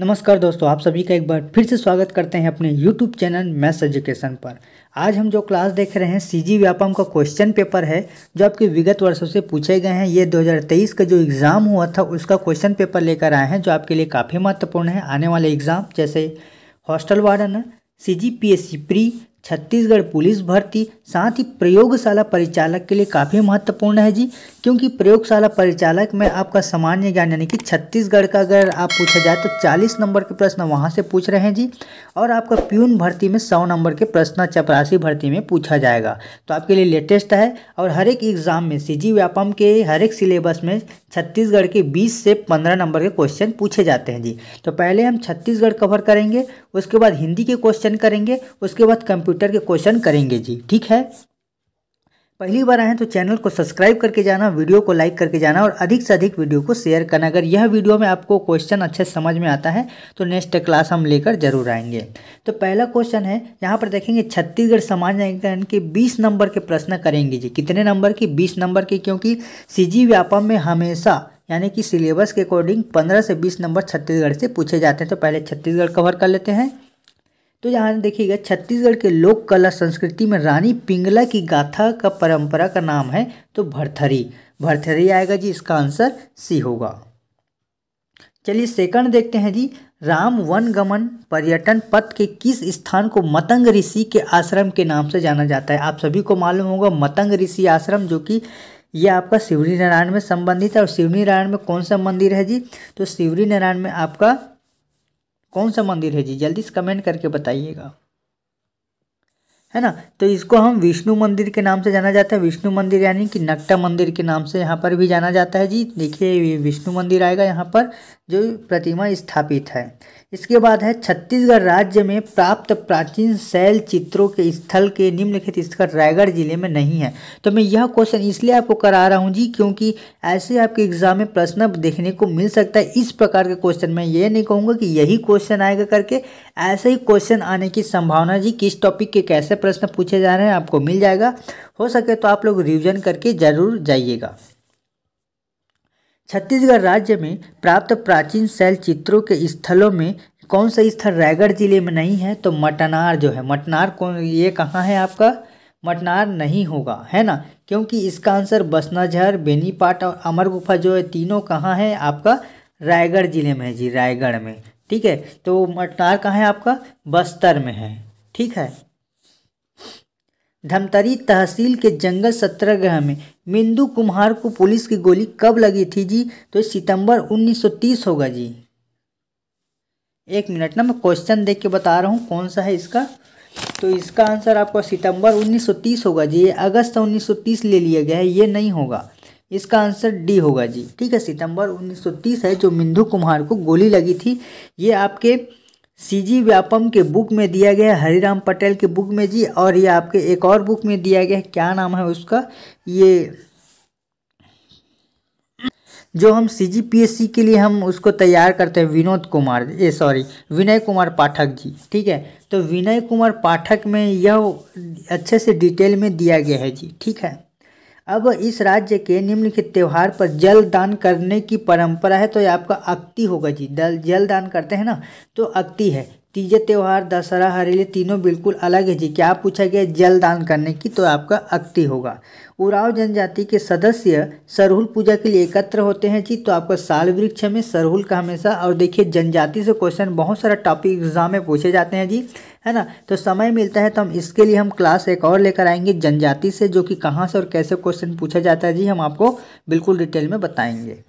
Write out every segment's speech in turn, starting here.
नमस्कार दोस्तों आप सभी का एक बार फिर से स्वागत करते हैं अपने YouTube चैनल मैथ्स एजुकेशन पर आज हम जो क्लास देख रहे हैं सी जी व्यापम का क्वेश्चन पेपर है जो आपके विगत वर्षों से पूछे गए हैं ये 2023 का जो एग्ज़ाम हुआ था उसका क्वेश्चन पेपर लेकर आए हैं जो आपके लिए काफ़ी महत्वपूर्ण है आने वाले एग्ज़ाम जैसे hostel warden C G P S C pre Chhattisgarh police भर्ती साथ ही प्रयोगशाला परिचालक के लिए काफ़ी महत्वपूर्ण है जी क्योंकि प्रयोगशाला परिचालक में आपका सामान्य ज्ञान यानी कि छत्तीसगढ़ का अगर आप पूछा जाए तो 40 नंबर के प्रश्न वहां से पूछ रहे हैं जी और आपका प्यून भर्ती में 100 नंबर के प्रश्न चपरासी भर्ती में पूछा जाएगा तो आपके लिए लेटेस्ट है और हर एक एग्ज़ाम में सी जी व्यापम के हर एक सिलेबस में छत्तीसगढ़ के बीस से पंद्रह नंबर के क्वेश्चन पूछे जाते हैं जी तो पहले हम छत्तीसगढ़ कवर करेंगे उसके बाद हिंदी के क्वेश्चन करेंगे उसके बाद कंप्यूटर उत्तर के क्वेश्चन करेंगे जी ठीक है पहली बार आए हैं तो चैनल को सब्सक्राइब करके जाना वीडियो को लाइक करके जाना और अधिक से अधिक वीडियो को शेयर करना अगर यह वीडियो में आपको क्वेश्चन अच्छे समझ में आता है तो नेक्स्ट क्लास हम लेकर जरूर आएंगे तो पहला क्वेश्चन है यहाँ पर देखेंगे छत्तीसगढ़ समाज विज्ञान के 20 नंबर के प्रश्न करेंगे जी कितने नंबर की बीस नंबर की क्योंकि सी व्यापम में हमेशा यानी कि सिलेबस के अकॉर्डिंग पंद्रह से बीस नंबर छत्तीसगढ़ से पूछे जाते हैं तो पहले छत्तीसगढ़ कवर कर लेते हैं तो यहाँ देखिएगा छत्तीसगढ़ के लोक कला संस्कृति में रानी पिंगला की गाथा का परंपरा का नाम है तो भरथरी भरथरी आएगा जी इसका आंसर सी होगा चलिए सेकंड देखते हैं जी राम वनगमन पर्यटन पथ के किस स्थान को मतंग ऋषि के आश्रम के नाम से जाना जाता है आप सभी को मालूम होगा मतंग ऋषि आश्रम जो कि यह आपका शिवरी नारायण में संबंधित है और शिवरी नारायण में कौन सा मंदिर है जी तो शिवरी नारायण में आपका कौन सा मंदिर है जी जल्दी से कमेंट करके बताइएगा है ना तो इसको हम विष्णु मंदिर के नाम से जाना जाता है विष्णु मंदिर यानी कि नक्टा मंदिर के नाम से यहाँ पर भी जाना जाता है जी देखिए ये विष्णु मंदिर आएगा यहाँ पर जो प्रतिमा स्थापित है इसके बाद है छत्तीसगढ़ राज्य में प्राप्त प्राचीन शैल चित्रों के स्थल के निम्नलिखित स्थल रायगढ़ जिले में नहीं है तो मैं यह क्वेश्चन इसलिए आपको करा रहा हूँ जी क्योंकि ऐसे आपके एग्जाम में प्रश्न देखने को मिल सकता है इस प्रकार के क्वेश्चन में ये नहीं कहूँगा कि यही क्वेश्चन आएगा करके ऐसे ही क्वेश्चन आने की संभावना जी किस टॉपिक के कैसे प्रश्न पूछे जा रहे हैं आपको मिल जाएगा हो सके तो आप लोग रिविजन करके जरूर जाइएगा छत्तीसगढ़ राज्य में प्राप्त प्राचीन शैल चित्रों के स्थलों में कौन सा स्थल रायगढ़ जिले में नहीं है तो मटनार जो है मटनार कौन ये कहाँ है आपका मटनार नहीं होगा है ना क्योंकि इसका आंसर बसनाझर बेनीपाट और अमर गुफा जो है तीनों कहाँ है आपका रायगढ़ जिले में है जी रायगढ़ में ठीक है तो मटनार कहाँ है आपका बस्तर में है ठीक है धमतरी तहसील के जंगल सत्रगह में मिंदू कुम्हार को पुलिस की गोली कब लगी थी जी तो सितंबर 1930 होगा जी एक मिनट ना मैं क्वेश्चन देख के बता रहा हूँ कौन सा है इसका तो इसका आंसर आपका सितंबर 1930 होगा जी ये अगस्त 1930 ले लिया गया है ये नहीं होगा इसका आंसर डी होगा जी ठीक है सितंबर 1930 है जो मिंदू कुमार को गोली लगी थी ये आपके सीजी व्यापम के बुक में दिया गया है हरिराम पटेल के बुक में जी और ये आपके एक और बुक में दिया गया है क्या नाम है उसका ये जो हम सी जी पी एस सी के लिए हम उसको तैयार करते हैं विनोद कुमार ए सॉरी विनय कुमार पाठक जी ठीक है तो विनय कुमार पाठक में यह अच्छे से डिटेल में दिया गया है जी ठीक है अब इस राज्य के निम्नलिखित त्यौहार पर जल दान करने की परंपरा है तो ये आपका अक्ति होगा जी दल जल दान करते हैं ना तो अक्ति है तीजे त्यौहार दशहरा हरेली तीनों बिल्कुल अलग है जी क्या पूछा गया जल दान करने की तो आपका अक्ति होगा उराव जनजाति के सदस्य सरहुल पूजा के लिए एकत्र होते हैं जी तो आपका साल वृक्ष में सरहुल का हमेशा और देखिए जनजाति से क्वेश्चन बहुत सारा टॉपिक एग्जाम में पूछे जाते हैं जी है ना तो समय मिलता है तो हम इसके लिए हम क्लास एक और लेकर आएंगे जनजाति से जो कि कहाँ से और कैसे क्वेश्चन पूछा जाता है जी हम आपको बिल्कुल डिटेल में बताएंगे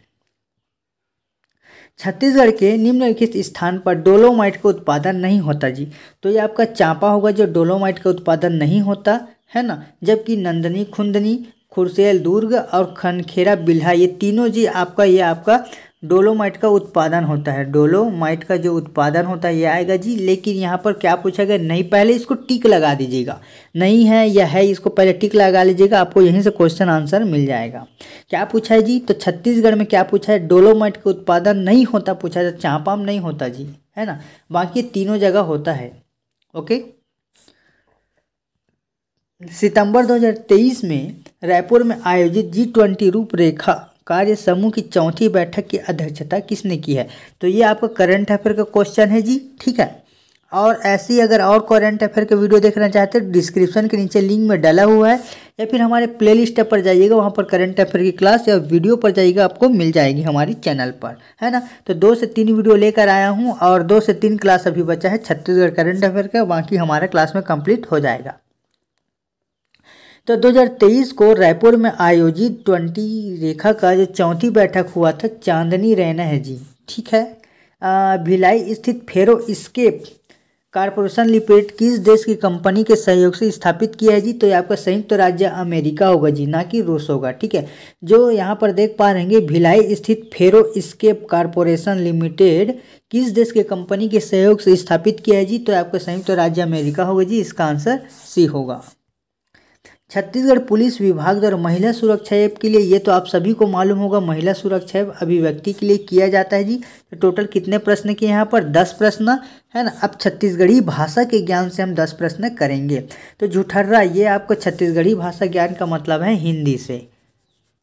छत्तीसगढ़ के निम्नलिखित स्थान पर डोलोमाइट का उत्पादन नहीं होता जी तो ये आपका चांपा होगा जो डोलोमाइट का उत्पादन नहीं होता है ना जबकि नंदनी खुंदनी खुरसेल दुर्ग और खनखेरा बिल्हा ये तीनों जी आपका ये आपका डोलोमाइट का उत्पादन होता है डोलोमाइट का जो उत्पादन होता है यह आएगा जी लेकिन यहाँ पर क्या पूछा गया नहीं पहले इसको टिक लगा दीजिएगा नहीं है या है इसको पहले टिक लगा लीजिएगा आपको यहीं से क्वेश्चन आंसर मिल जाएगा क्या पूछा है जी तो छत्तीसगढ़ में क्या पूछा है डोलोमाइट का उत्पादन नहीं होता पूछा है चांपाम नहीं होता जी है ना बाकी तीनों जगह होता है ओके सितंबर 2023 में रायपुर में आयोजित जी ट्वेंटी रूपरेखा कार्य समूह की चौथी बैठक की अध्यक्षता किसने की है तो ये आपका करंट अफेयर का क्वेश्चन है जी ठीक है और ऐसे ही अगर और करंट अफेयर के वीडियो देखना चाहते हैं डिस्क्रिप्शन के नीचे लिंक में डाला हुआ है या फिर हमारे प्लेलिस्ट पर जाइएगा वहाँ पर करंट अफेयर की क्लास या वीडियो पर जाइएगा आपको मिल जाएगी हमारी चैनल पर है ना तो दो से तीन वीडियो लेकर आया हूँ और दो से तीन क्लास अभी बचा है छत्तीसगढ़ करंट अफेयर का बाकी हमारा क्लास में कम्प्लीट हो जाएगा तो 2023 को रायपुर में आयोजित ट्वेंटी रेखा का जो चौथी बैठक हुआ था चांदनी रैना है जी ठीक है आ, भिलाई स्थित फेरो स्केप कारपोरेशन लिमिटेड किस देश की कंपनी के सहयोग से स्थापित किया है जी तो ये आपका संयुक्त तो राज्य अमेरिका होगा जी ना कि रूस होगा ठीक है जो यहाँ पर देख पा रहे हैं भिलाई स्थित फेरो स्केप कारपोरेशन लिमिटेड किस देश के कंपनी के सहयोग से स्थापित किया है जी तो आपका संयुक्त तो राज्य अमेरिका होगा जी इसका आंसर सी होगा छत्तीसगढ़ पुलिस विभाग द्वारा महिला सुरक्षा ऐप के लिए ये तो आप सभी को मालूम होगा महिला सुरक्षा ऐप अभिव्यक्ति के लिए किया जाता है जी तो टोटल कितने प्रश्न किए यहाँ पर दस प्रश्न है ना अब छत्तीसगढ़ी भाषा के ज्ञान से हम दस प्रश्न करेंगे तो झूठर्रा ये आपको छत्तीसगढ़ी भाषा ज्ञान का मतलब है हिंदी से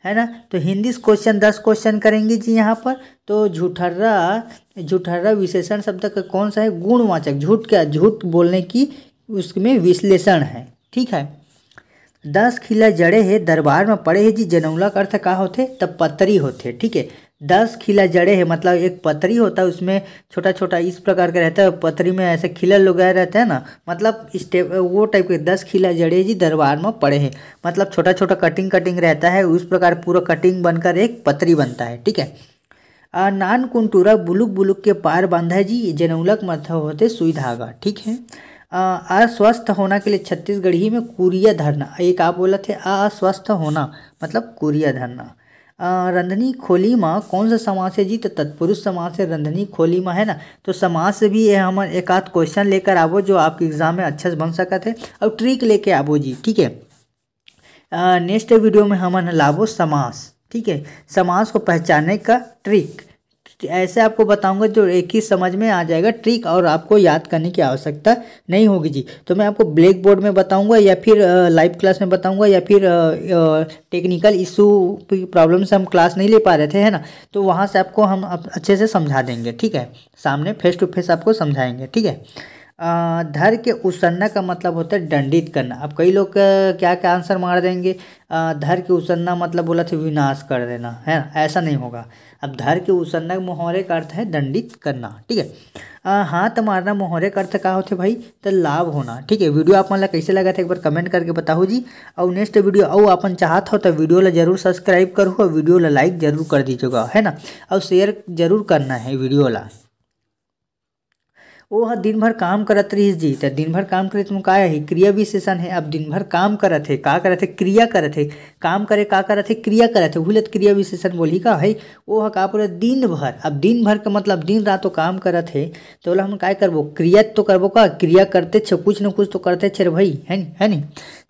है ना तो हिंदी क्वेश्चन दस क्वेश्चन करेंगे जी यहाँ पर तो झूठर्रा झूठर्रा विशेषण शब्द का कौन सा है गुणवाचक झूठ क्या झूठ बोलने की उसमें विश्लेषण है ठीक है दस खिला जड़े हे दरबार में पड़े हे जी जनौला का अर्थ का होते तब पतरी होते ठीक है दस खिला जड़े है मतलब एक पतरी होता है उसमें छोटा छोटा इस प्रकार का रहता है पतरी में ऐसे खिला लगाए रहते हैं ना मतलब स्टेप वो टाइप के दस खिला जड़े जी दरबार में पड़े हैं मतलब छोटा छोटा कटिंग कटिंग रहता है उस प्रकार पूरा कटिंग बनकर एक पतरी बनता है ठीक है नान कुंटूरा बुलुक बुलुक के पार बांधा जी जनौलक मतलब होते सुई धागा ठीक है अस्वस्थ होना के लिए छत्तीसगढ़ ही में कुरिया धरना एक आप बोला थे अस्वस्थ होना मतलब कुरिया धरना रंधनी खोली माँ कौन सा समाज से जी तो तत्पुरुष समाज से रंधनी खोली माँ है ना तो समाज से भी हम एक आध क्वेश्चन लेकर आवो जो आपके एग्जाम में अच्छे से बन सका थे और ट्रिक लेके आबो जी ठीक है नेक्स्ट वीडियो में हम लाबो समास ठीक है समाज को पहचानने का ट्रिक ऐसे आपको बताऊंगा जो एक ही समझ में आ जाएगा ट्रिक और आपको याद करने की आवश्यकता नहीं होगी जी तो मैं आपको ब्लैक बोर्ड में बताऊंगा या फिर लाइव क्लास में बताऊंगा या फिर टेक्निकल इशू प्रॉब्लम से हम क्लास नहीं ले पा रहे थे है ना तो वहाँ से आपको हम अच्छे से समझा देंगे ठीक है सामने फेस टू फेस आपको समझाएंगे ठीक है धर के उसरना का मतलब होता है दंडित करना अब कई लोग क्या क्या आंसर मार देंगे धर के उसरना मतलब बोला था विनाश कर देना है ना ऐसा नहीं होगा अब धर के उसरना मोहरे का अर्थ है दंडित करना ठीक है हाथ मारना मोहरे का अर्थ क्या होते भाई तो लाभ होना ठीक है वीडियो आप मतलब कैसे लगा था एक बार कमेंट करके बताओ जी और नेक्स्ट वीडियो और अपन चाहत हो तो वीडियो ला जरूर सब्सक्राइब करो और वीडियो ला लाइक जरूर कर दीजिएगा है ना और शेयर जरूर करना है वीडियो ला वो हाँ दिन भर काम करत रहीस जी त दिन भर काम करे तुम का हे क्रिया विशेषण है अब दिन भर काम करत हे का करत हे क्रिया करत है काम करे का करत हे क्रिया करत हे उहलत क्रिया विशेषण बोली का है वो हाँ का पूरा दिन भर अब दिन भर का मतलब दिन रात तो काम करत है तो बोला हम काय करबो क्रिया तो करबो का क्रिया करते छे कुछ न कुछ तो करते छे भाई है नी है नी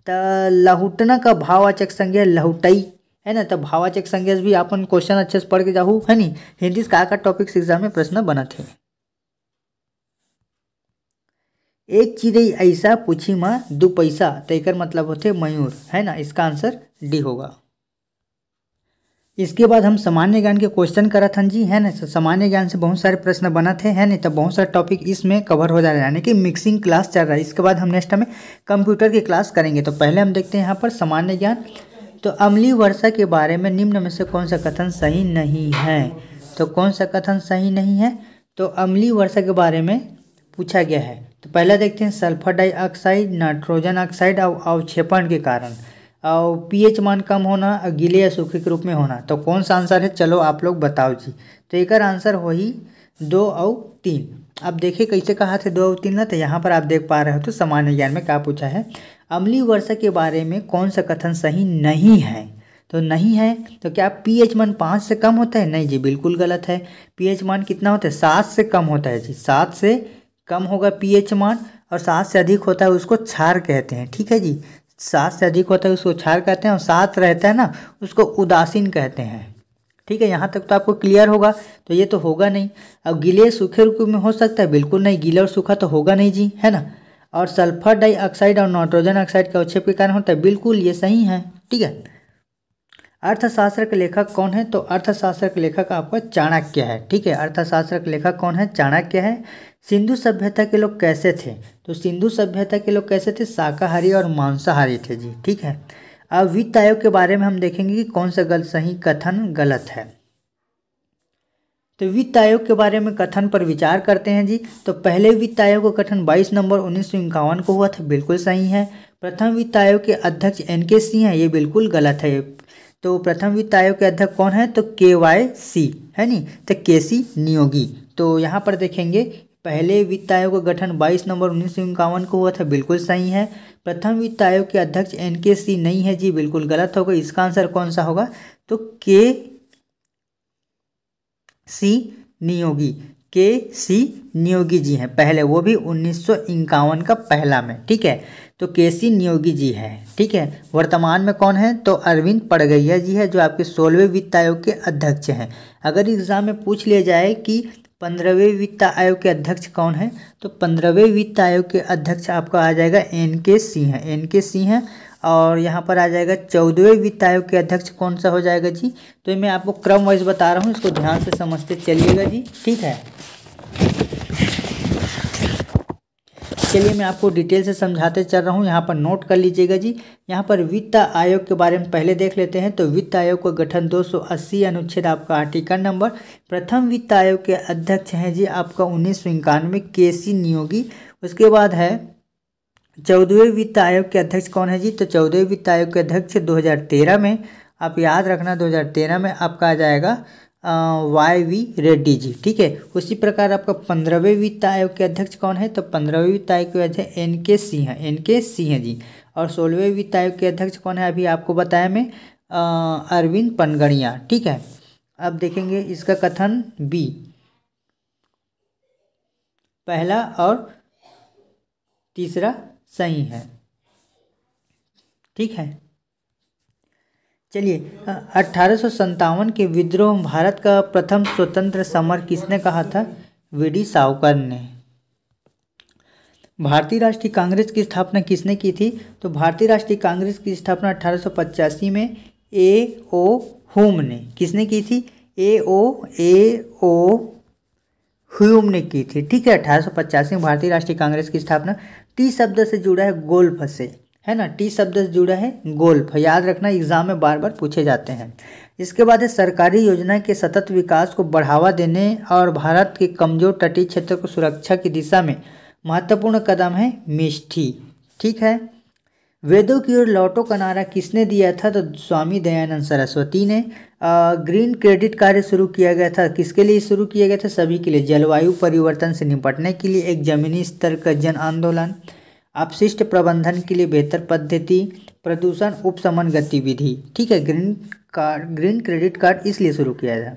त लहुटना का भाववाचक संज्ञा लहुटई है ना तो भावाचक संज्ञा भी अपन क्वेश्चन अच्छे से पढ़ के जाऊँ है नी हिंदी का का टॉपिक्स एग्जाम में प्रश्न बना थे एक चिड़ई ऐसा पूछी माँ दो पैसा तो एक मतलब होते मयूर है ना इसका आंसर डी होगा इसके बाद हम सामान्य ज्ञान के क्वेश्चन करा था जी है ना तो सामान्य ज्ञान से बहुत सारे प्रश्न बना थे है ना तो बहुत सारे टॉपिक इसमें कवर हो जा रहे हैं यानी कि मिक्सिंग क्लास चल रहा है इसके बाद हम नेक्स्ट में कंप्यूटर की क्लास करेंगे तो पहले हम देखते हैं यहाँ पर सामान्य ज्ञान तो अमली वर्षा के बारे में निम्न में से कौन सा कथन सही नहीं है तो कौन सा कथन सही नहीं है तो अमली वर्षा के बारे में पूछा गया है तो पहला देखते हैं सल्फर डाइऑक्साइड नाइट्रोजन ऑक्साइड और अवक्षेपण के कारण और पीएच मान कम होना और गीले या सूखे के रूप में होना तो कौन सा आंसर है चलो आप लोग बताओ जी तो एक आंसर वही दो और तीन अब देखिए कैसे कहा थे दो और तीन ना तो यहाँ पर आप देख पा रहे हो तो सामान्य ज्ञान में क्या पूछा है अमली वर्षा के बारे में कौन सा कथन सही नहीं है तो नहीं है तो क्या पी एच मान पाँच से कम होता है नहीं जी बिल्कुल गलत है पी एच मान कितना होता है सात से कम होता है जी सात से कम होगा पीएच मान और सात से अधिक होता है उसको क्षार कहते हैं ठीक है जी सात से अधिक होता है उसको क्षार कहते हैं और सात रहता है ना उसको उदासीन कहते हैं ठीक है यहाँ तक तो आपको क्लियर होगा तो ये तो होगा नहीं अब गीले सूखे रूप में हो सकता है बिल्कुल नहीं गीला और सूखा तो होगा नहीं जी है ना और सल्फर डाइऑक्साइड और नाइट्रोजन ऑक्साइड का उच्छेप के कारण होता है बिल्कुल ये सही है ठीक है अर्थशास्त्र के लेखक कौन है तो अर्थशास्त्र के लेखक आपका चाणक्य है ठीक है अर्थशास्त्र के लेखक कौन है चाणक्य है सिंधु सभ्यता के लोग कैसे थे तो सिंधु सभ्यता के लोग कैसे थे शाकाहारी और मांसाहारी थे जी ठीक है अब वित्त आयोग के बारे में हम देखेंगे कि कौन सा गलत सही कथन गलत है तो वित्त आयोग के बारे में कथन पर विचार करते हैं जी तो पहले वित्त आयोग का गठन 22 नवंबर उन्नीस को हुआ था बिल्कुल सही है प्रथम वित्त आयोग के अध्यक्ष एन के सिंह हैं ये बिल्कुल गलत है तो प्रथम वित्त आयोग के अध्यक्ष कौन है तो के वाई सी है नी तो के सी नियोगी तो यहाँ पर देखेंगे पहले वित्त आयोग का गठन 22 नवंबर उन्नीस को हुआ था बिल्कुल सही है प्रथम वित्त आयोग के अध्यक्ष एन के सी नहीं है जी बिल्कुल गलत होगा इसका आंसर कौन सा होगा तो के सी नियोगी के सी नियोगी जी हैं पहले वो भी उन्नीस का पहला में ठीक है तो के सी नियोगी जी हैं ठीक है वर्तमान में कौन है तो अरविंद पड़गैया जी है जो आपके सोलहवें वित्त आयोग के अध्यक्ष हैं अगर एग्जाम में पूछ लिया जाए कि पंद्रहवें वित्त आयोग के अध्यक्ष कौन है तो पंद्रहवें वित्त आयोग के अध्यक्ष आपका आ जाएगा एन के सिंह एन के सिंह और यहाँ पर आ जाएगा चौदहवें वित्त आयोग के अध्यक्ष कौन सा हो जाएगा जी तो मैं आपको क्रम वाइज बता रहा हूँ इसको ध्यान से समझते चलिएगा जी ठीक है चलिए मैं आपको डिटेल से समझाते चल रहा हूँ यहाँ पर नोट कर लीजिएगा जी यहाँ पर वित्त आयोग के बारे में पहले देख लेते हैं तो वित्त आयोग का गठन 280 अनुच्छेद आपका आर्टिकल नंबर प्रथम वित्त आयोग के अध्यक्ष हैं जी आपका उन्नीस सौ इक्यानवे के सी नियोगी उसके बाद है चौदहवें वित्त आयोग के अध्यक्ष कौन है जी तो चौदहवें वित्त आयोग के अध्यक्ष 2013 में आप याद रखना 2013 में आपका आ जाएगा वाई वी रेड्डी जी ठीक है उसी प्रकार आपका पंद्रहवें वित्त आयोग के अध्यक्ष कौन है तो पंद्रहवें वित्त आयोग के अध्यक्ष एन के सिंह एन के सिंह जी और सोलहवें वित्त आयोग के अध्यक्ष कौन है अभी आपको बताया मैं अरविंद पनगणिया ठीक है अब देखेंगे इसका कथन बी पहला और तीसरा सही है ठीक है चलिए अट्ठारह के विद्रोह भारत का प्रथम स्वतंत्र समर किसने कहा था वी डी सावकर ने भारतीय राष्ट्रीय कांग्रेस की स्थापना किसने की थी तो भारतीय राष्ट्रीय कांग्रेस की स्थापना अठारह में ए ओ होम ने किसने की थी ए ओ ए ओ ह्यूम ने की थी ठीक है अठारह में भारतीय राष्ट्रीय कांग्रेस की स्थापना टी शब्द से जुड़ा है गोल्फ से है ना टी शब्द से जुड़ा है गोल्फ याद रखना एग्जाम में बार बार पूछे जाते हैं इसके बाद है सरकारी योजना के सतत विकास को बढ़ावा देने और भारत के कमजोर तटीय क्षेत्र को सुरक्षा की दिशा में महत्वपूर्ण कदम है मिष्ठी ठीक है वेदों की ओर लौटो कनारा किसने दिया था तो स्वामी दयानंद सरस्वती ने ग्रीन क्रेडिट कार्य शुरू किया गया था किसके लिए शुरू किया गया था सभी के लिए जलवायु परिवर्तन से निपटने के लिए एक जमीनी स्तर का जन आंदोलन अपशिष्ट प्रबंधन के लिए बेहतर पद्धति प्रदूषण उपशमन गतिविधि ठीक है green card green credit card इसलिए शुरू किया था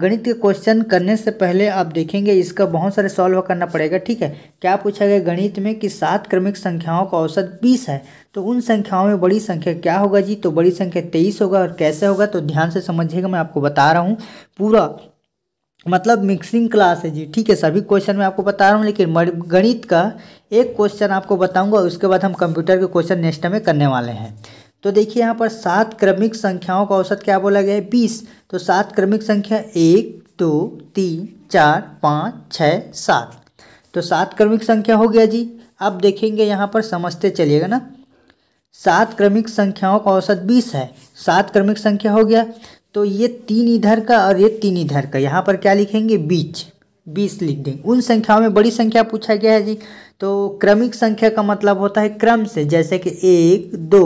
गणित के क्वेश्चन करने से पहले आप देखेंगे इसका बहुत सारे सॉल्व करना पड़ेगा ठीक है क्या पूछा गया गणित में कि सात क्रमिक संख्याओं का औसत बीस है तो उन संख्याओं में बड़ी संख्या क्या होगा जी तो बड़ी संख्या तेईस होगा और कैसे होगा तो ध्यान से समझिएगा मैं आपको बता रहा हूँ पूरा मतलब मिक्सिंग क्लास है जी ठीक है सभी क्वेश्चन मैं आपको बता रहा हूँ लेकिन गणित का एक क्वेश्चन आपको बताऊँगा उसके बाद हम कंप्यूटर के क्वेश्चन नेक्स्ट में करने वाले हैं तो देखिए यहाँ पर सात क्रमिक संख्याओं का औसत क्या बोला गया है बीस तो सात क्रमिक संख्या एक दो तीन चार पाँच छः सात तो सात क्रमिक संख्या हो गया जी अब देखेंगे यहाँ पर समझते चलिएगा ना सात क्रमिक संख्याओं का औसत बीस है सात क्रमिक संख्या हो गया तो ये तीन इधर का और ये तीन इधर का यहाँ पर क्या लिखेंगे बीच बीस लिख देंगे उन संख्याओं में बड़ी संख्या पूछा गया है जी तो क्रमिक संख्या का मतलब होता है क्रम से जैसे कि एक दो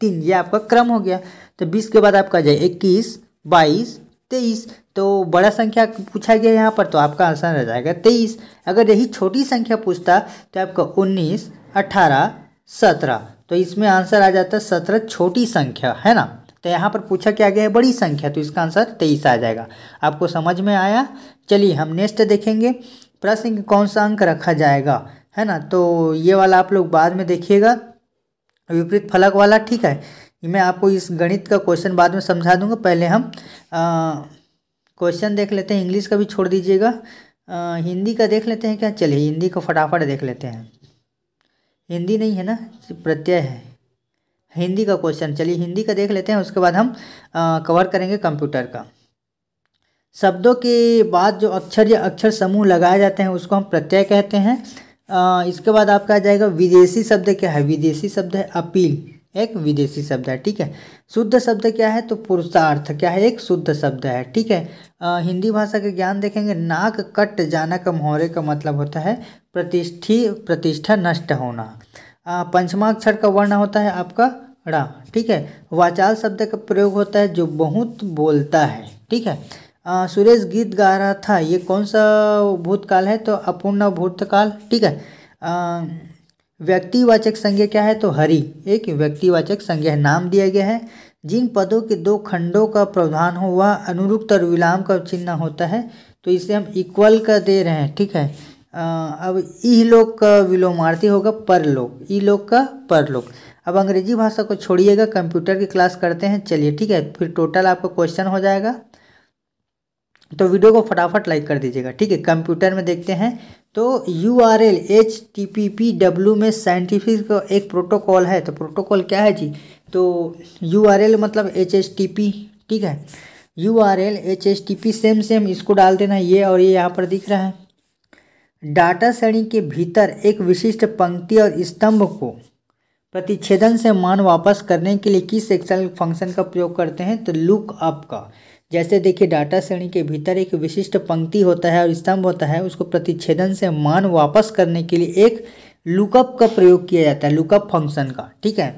तीन ये आपका क्रम हो गया तो बीस के बाद आपका जाए इक्कीस बाईस तेईस तो बड़ा संख्या पूछा गया यहाँ पर तो आपका आंसर रह जाएगा तेईस अगर यही छोटी संख्या पूछता तो आपका उन्नीस अट्ठारह सत्रह तो इसमें आंसर आ जाता है सत्रह छोटी संख्या है ना तो यहाँ पर पूछा क्या गया है बड़ी संख्या तो इसका आंसर तेईस आ जाएगा आपको समझ में आया चलिए हम नेक्स्ट देखेंगे प्रश्न कौन सा अंक रखा जाएगा है ना तो ये वाला आप लोग बाद में देखिएगा विपरीत फलक वाला ठीक है मैं आपको इस गणित का क्वेश्चन बाद में समझा दूंगा पहले हम क्वेश्चन देख लेते हैं इंग्लिश का भी छोड़ दीजिएगा हिंदी का देख लेते हैं क्या चलिए हिंदी को फटाफट देख लेते हैं हिंदी नहीं है ना प्रत्यय है हिंदी का क्वेश्चन चलिए हिंदी का देख लेते हैं उसके बाद हम आ, कवर करेंगे कंप्यूटर का शब्दों के बाद जो अक्षर या अक्षर समूह लगाए जाते हैं उसको हम प्रत्यय कहते हैं आ, इसके बाद आपका आ जाएगा विदेशी शब्द क्या है विदेशी शब्द है अपील एक विदेशी शब्द है ठीक है शुद्ध शब्द क्या है तो पुरुषार्थ क्या है एक शुद्ध शब्द है ठीक है आ, हिंदी भाषा के ज्ञान देखेंगे नाक कट जाना का मोहरे का मतलब होता है प्रतिष्ठी प्रतिष्ठा नष्ट होना पंचमाक्षर का वर्ण होता है आपका रा ठीक है वाचाल शब्द का प्रयोग होता है जो बहुत बोलता है ठीक है सुरेश गीत गा रहा था ये कौन सा भूतकाल है तो अपूर्ण भूतकाल ठीक है व्यक्तिवाचक संज्ञा क्या है तो हरि एक व्यक्तिवाचक संज्ञा है नाम दिया गया है जिन पदों के दो खंडों का प्रावधान हो वह अनुरुक्त और विलाम का चिन्ह होता है तो इसे हम इक्वल का दे रहे हैं ठीक है आ, अब लोक का विलोमार्थी होगा परलोक इलोक का परलोक अब अंग्रेजी भाषा को छोड़िएगा कंप्यूटर की क्लास करते हैं चलिए ठीक है फिर टोटल आपका क्वेश्चन हो जाएगा तो वीडियो को फटाफट लाइक कर दीजिएगा ठीक है कंप्यूटर में देखते हैं तो U R L H T P P W में साइंटिफिक एक प्रोटोकॉल है तो प्रोटोकॉल क्या है जी तो यू आर एल मतलब एच एच टी पी ठीक है U R L H H T P same same इसको डाल देना ये और ये यहाँ पर दिख रहा है डाटा श्रेणी के भीतर एक विशिष्ट पंक्ति और स्तंभ को प्रतिच्छेदन से मान वापस करने के लिए किस एक्सेल फंक्शन का प्रयोग करते हैं तो लुक अप का जैसे देखिए डाटा श्रेणी के भीतर एक विशिष्ट पंक्ति होता है और स्तंभ होता है उसको प्रतिच्छेदन से मान वापस करने के लिए एक लुकअप का प्रयोग किया जाता है लुकअप फंक्शन का ठीक है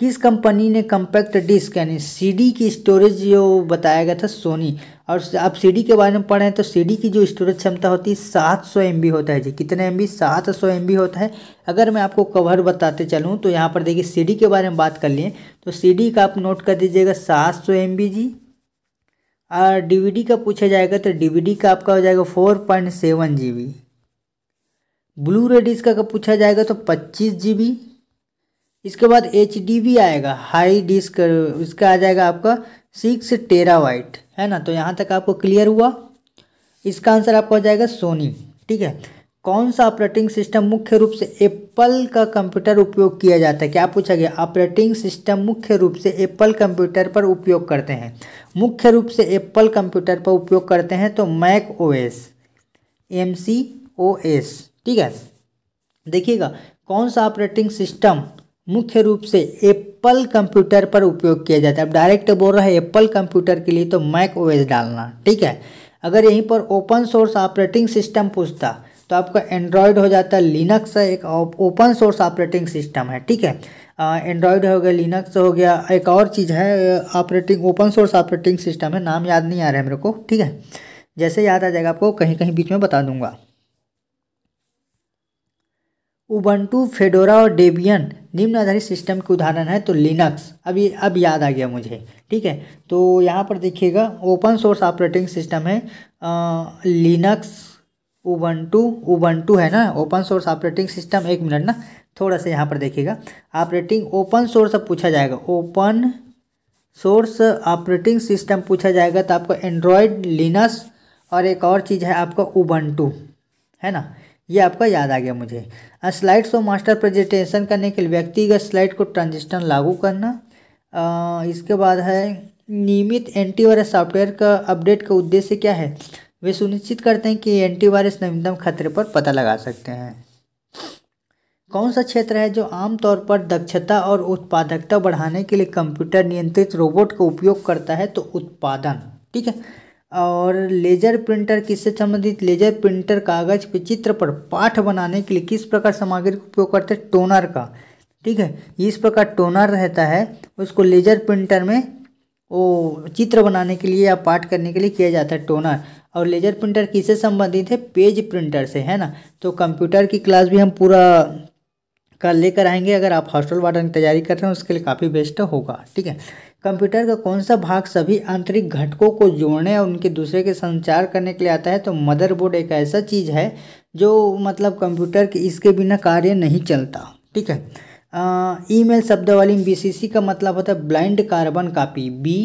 किस कंपनी ने कम्पैक्ट डिस्क यानी सीडी की स्टोरेज जो बताया गया था सोनी और आप सीडी के बारे में पढ़ रहे हैं तो सीडी की जो स्टोरेज क्षमता होती है सात सौ एम होता है जी कितने एम बी सात सौ एम होता है अगर मैं आपको कवर बताते चलूँ तो यहाँ पर देखिए सीडी के बारे में बात कर लिए तो सीडी का आप नोट कर दीजिएगा सात सौ एम जी डीवीडी का पूछा जाएगा तो डीवीडी का आपका हो जाएगा four point seven GB blu ब्लू रेडिस का पूछा जाएगा तो पच्चीस जी बी इसके बाद एच डी भी आएगा हाई डिस्क इसका आ जाएगा आपका सिक्स टेरा वाइट है ना तो यहाँ तक आपको क्लियर हुआ इसका आंसर आपका हो जाएगा सोनी ठीक है कौन सा ऑपरेटिंग सिस्टम मुख्य रूप से एप एप्पल का कंप्यूटर उपयोग किया जाता है क्या पूछा गया ऑपरेटिंग सिस्टम मुख्य रूप से एप्पल कंप्यूटर पर उपयोग करते हैं मुख्य रूप से एप्पल कंप्यूटर पर उपयोग करते हैं तो Mac O S M C O S ठीक है देखिएगा कौन सा ऑपरेटिंग सिस्टम मुख्य रूप से एप्पल कंप्यूटर पर उपयोग किया जाता है अब डायरेक्ट बोल रहा है एप्पल कंप्यूटर के लिए तो मैक एस डालना ठीक है अगर यहीं पर ओपन सोर्स ऑपरेटिंग सिस्टम पूछता तो आपका एंड्रॉयड हो जाता है लिनक्स है एक ओपन सोर्स ऑपरेटिंग सिस्टम है ठीक है एंड्रॉयड हो गया लिनक्स हो गया एक और चीज़ है operating open source operating system है नाम याद नहीं आ रहा है मेरे को ठीक है जैसे याद आ जाएगा आपको कहीं कहीं बीच में बता दूंगा उबंटू फेडोरा और डेबियन निम्न आधारित सिस्टम के उदाहरण है तो लिनक्स अभी अब याद आ गया मुझे ठीक है तो यहाँ पर देखिएगा ओपन सोर्स ऑपरेटिंग सिस्टम है लिनक्स उबंटू उबंटू है ना ओपन सोर्स ऑपरेटिंग सिस्टम एक मिनट ना थोड़ा सा यहाँ पर देखिएगा ऑपरेटिंग ओपन सोर्स अब पूछा जाएगा ओपन सोर्स ऑपरेटिंग सिस्टम पूछा जाएगा तो आपको एंड्रॉयड लिनस और एक और चीज़ है आपका उबंटू है ना ये आपका याद आ गया मुझे स्लाइड शो मास्टर प्रेजेंटेशन करने के लिए व्यक्तिगत स्लाइड को ट्रांजिस्टर लागू करना आ, इसके बाद है नियमित एंटीवायरस सॉफ्टवेयर का अपडेट का उद्देश्य क्या है वे सुनिश्चित करते हैं कि एंटीवायरस नवीनतम खतरे पर पता लगा सकते हैं कौन सा क्षेत्र है जो आमतौर पर दक्षता और उत्पादकता बढ़ाने के लिए कंप्यूटर नियंत्रित रोबोट का उपयोग करता है तो उत्पादन ठीक है और लेजर प्रिंटर किससे संबंधित लेजर प्रिंटर कागज पे चित्र पर पाठ बनाने के लिए किस प्रकार सामग्री का उपयोग करते हैं टोनर का ठीक है इस प्रकार टोनर रहता है उसको लेजर प्रिंटर में वो चित्र बनाने के लिए या पाठ करने के लिए किया जाता है टोनर और लेजर प्रिंटर किससे संबंधित है पेज प्रिंटर से है ना तो कंप्यूटर की क्लास भी हम पूरा कल लेकर आएंगे अगर आप हॉस्टल वार्डन की तैयारी कर रहे हैं उसके लिए काफ़ी बेस्ट होगा ठीक है कंप्यूटर का कौन सा भाग सभी आंतरिक घटकों को जोड़ने और उनके दूसरे के संचार करने के लिए आता है तो मदरबोर्ड एक ऐसा चीज़ है जो मतलब कंप्यूटर के इसके बिना कार्य नहीं चलता ठीक है ईमेल बी सी बीसीसी का मतलब होता है blind carbon copy B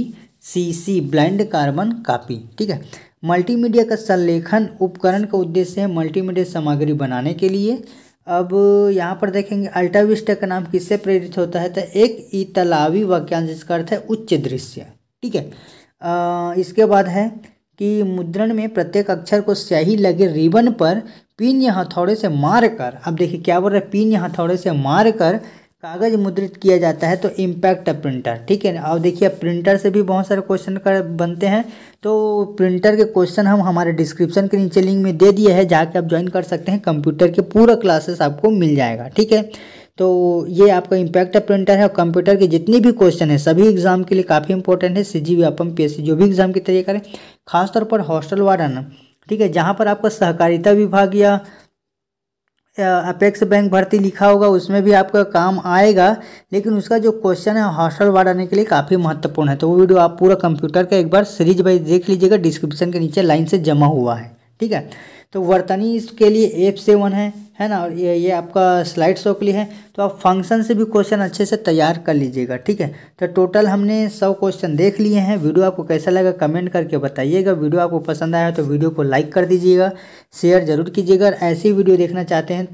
C C blind carbon copy ठीक है मल्टीमीडिया का संलेखन उपकरण का उद्देश्य है मल्टीमीडिया सामग्री बनाने के लिए अब यहाँ पर देखेंगे अल्टाविस्टा का नाम किससे प्रेरित होता है तो एक इतलावी वाक्यांश जिसका अर्थ है उच्च दृश्य ठीक है आ, इसके बाद है कि मुद्रण में प्रत्येक अक्षर को स्याही लगे रिबन पर पिन यहाँ हथौड़े से मार कर अब देखिए क्या बोल रहे हैं पिन यहाँ हथौड़े से मार कर कागज़ मुद्रित किया जाता है तो इम्पैक्ट प्रिंटर ठीक है अब देखिए प्रिंटर से भी बहुत सारे क्वेश्चन कर बनते हैं तो प्रिंटर के क्वेश्चन हम हमारे डिस्क्रिप्शन के नीचे लिंक में दे दिए है जाके आप ज्वाइन कर सकते हैं कंप्यूटर के पूरा क्लासेस आपको मिल जाएगा ठीक है तो ये आपका इम्पैक्ट प्रिंटर है और कंप्यूटर के जितने भी क्वेश्चन है सभी एग्जाम के लिए काफ़ी इंपॉर्टेंट है सी जी वी पी जो भी एग्जाम की तैयारी करें खासतौर पर हॉस्टल वार्डन ठीक है जहाँ पर आपका सहकारिता विभाग या अपेक्स बैंक भर्ती लिखा होगा उसमें भी आपका काम आएगा लेकिन उसका जो क्वेश्चन है हॉस्टल वार्ड आने के लिए काफ़ी महत्वपूर्ण है तो वो वीडियो आप पूरा कंप्यूटर का एक बार सीरीज वाइज देख लीजिएगा डिस्क्रिप्शन के नीचे लाइन से जमा हुआ है ठीक है तो वर्तनी इसके लिए एफ सेवन है है ना और ये ये आपका स्लाइड शो के लिए है तो आप फंक्शन से भी क्वेश्चन अच्छे से तैयार कर लीजिएगा ठीक है तो टोटल हमने सौ क्वेश्चन देख लिए हैं वीडियो आपको कैसा लगा कमेंट करके बताइएगा वीडियो आपको पसंद आया तो वीडियो को लाइक कर दीजिएगा शेयर जरूर कीजिएगा ऐसी वीडियो देखना चाहते हैं तो